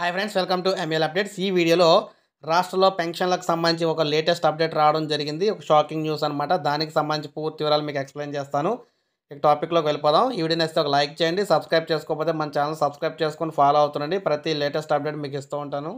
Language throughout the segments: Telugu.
hi friends welcome to ML updates ఈ వీడియోలో రాష్ట్రంలో పెన్షన్లకు సంబంధించి ఒక లేటెస్ట్ అప్డేట్ రావడం జరిగింది ఒక షాకింగ్ న్యూస్ అనమాట దానికి సంబంధించి పూర్తి వివరాలు మీకు ఎక్స్ప్లెయిన్ చేస్తాను ఇక టాపిక్లోకి వెళ్ళిపోదాం ఈ వీడియో నచ్చితే ఒక లైక్ చేయండి సబ్స్క్రైబ్ చేసుకోకపోతే మన ఛానల్ సబ్స్క్రైబ్ చేసుకొని ఫాలో అవుతుండండి ప్రతి లేటెస్ట్ అప్డేట్ మీకు ఇస్తూ ఉంటాను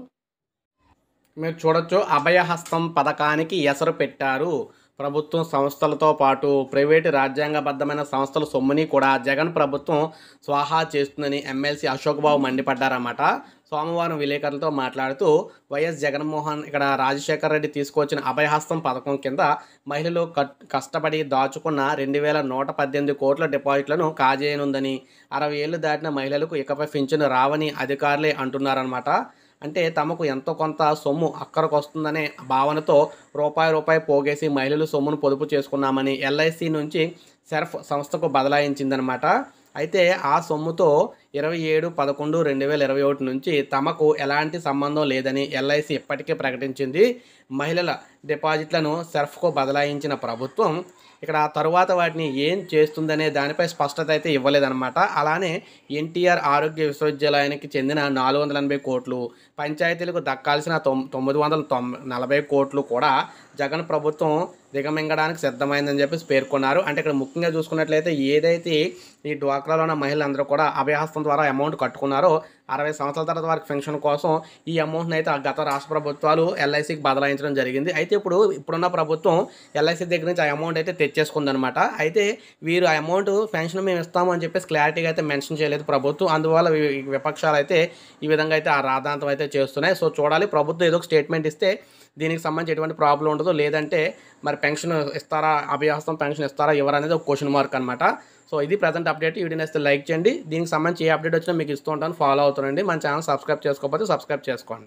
మీరు చూడొచ్చు అభయహస్తం పథకానికి ఎసరు పెట్టారు ప్రభుత్వం సంస్థలతో పాటు ప్రైవేటు రాజ్యాంగబద్ధమైన సంస్థల సొమ్ముని కూడా జగన్ ప్రభుత్వం స్వాహా చేస్తుందని ఎమ్మెల్సీ అశోక్ బాబు మండిపడ్డారన్నమాట సోమవారం విలేకరులతో మాట్లాడుతూ వైఎస్ జగన్మోహన్ ఇక్కడ రాజశేఖర రెడ్డి తీసుకొచ్చిన అభయహస్తం పథకం కింద మహిళలు కష్టపడి దాచుకున్న రెండు వేల నూట పద్దెనిమిది కోట్ల డిపాజిట్లను కాజేయనుందని అరవై ఏళ్ళు దాటిన మహిళలకు ఇకపై పింఛను రావని అధికారులే అంటున్నారన్నమాట అంటే తమకు ఎంతో కొంత సొమ్ము అక్కడికి వస్తుందనే భావనతో రూపాయి రూపాయి పోగేసి మహిళలు సొమ్మును పొదుపు చేసుకున్నామని ఎల్ఐసి నుంచి సెర్ఫ్ సంస్థకు బదలాయించిందనమాట అయితే ఆ సొమ్ముతో ఇరవై ఏడు పదకొండు రెండు వేల ఇరవై ఒకటి నుంచి తమకు ఎలాంటి సంబంధం లేదని ఎల్ఐసి ఇప్పటికే ప్రకటించింది మహిళల డిపాజిట్లను సెర్ఫ్కు బదలాయించిన ప్రభుత్వం ఇక్కడ ఆ తరువాత వాటిని ఏం చేస్తుందనే దానిపై స్పష్టత అయితే ఇవ్వలేదన్నమాట అలానే ఎన్టీఆర్ ఆరోగ్య విశ్వవిద్యాలయానికి చెందిన నాలుగు వందల ఎనభై కోట్లు పంచాయతీలకు దక్కాల్సిన తొమ్మిది వందల నలభై కోట్లు కూడా జగన్ ప్రభుత్వం దిగమింగడానికి సిద్ధమైందని చెప్పేసి పేర్కొన్నారు అంటే ఇక్కడ ముఖ్యంగా చూసుకున్నట్లయితే ఏదైతే ఈ డ్వాక్రాలో ఉన్న మహిళలందరూ కూడా అభయహస్తం ద్వారా అమౌంట్ కట్టుకున్నారో అరవై సంవత్సరాల తర్వాత వారికి పెన్షన్ కోసం ఈ అమౌంట్ని అయితే ఆ గత రాష్ట్ర ప్రభుత్వాలు ఎల్ఐసికి బదలాయించడం జరిగింది అయితే ఇప్పుడు ఇప్పుడున్న ప్రభుత్వం ఎల్ఐసి దగ్గర నుంచి ఆ అమౌంట్ అయితే తెచ్చేసుకుందనమాట అయితే వీరు ఆ అమౌంట్ పెన్షన్ మేము ఇస్తాము అని చెప్పేసి క్లారిటీగా అయితే మెన్షన్ చేయలేదు ప్రభుత్వం అందువల్ల విపక్షాలు అయితే ఈ విధంగా అయితే ఆ రాధాంతం అయితే చేస్తున్నాయి సో చూడాలి ప్రభుత్వం ఏదో ఒక స్టేట్మెంట్ ఇస్తే దీనికి సంబంధించి ఎటువంటి ప్రాబ్లం ఉండదు లేదంటే మరి పెన్షన్ ఇస్తారా అభ్యాసం పెన్షన్ ఇస్తారా ఎవరు అనేది ఒక క్వశ్చన్ మార్క్ అనమాట సో ఇది ప్రజెంట్ అప్డేట్ ఈ వీడియో నేస్తే లైక్ చేయండి దీనికి సంబంధించి ఏ అప్డేట్ వచ్చినా మీకు ఇస్తూ ఉంటాను ఫాలో అవుతానండి మన ఛానల్ సబ్స్క్రైబ్ చేసుకోకపోతే సబ్స్క్రైబ్ చేసుకోండి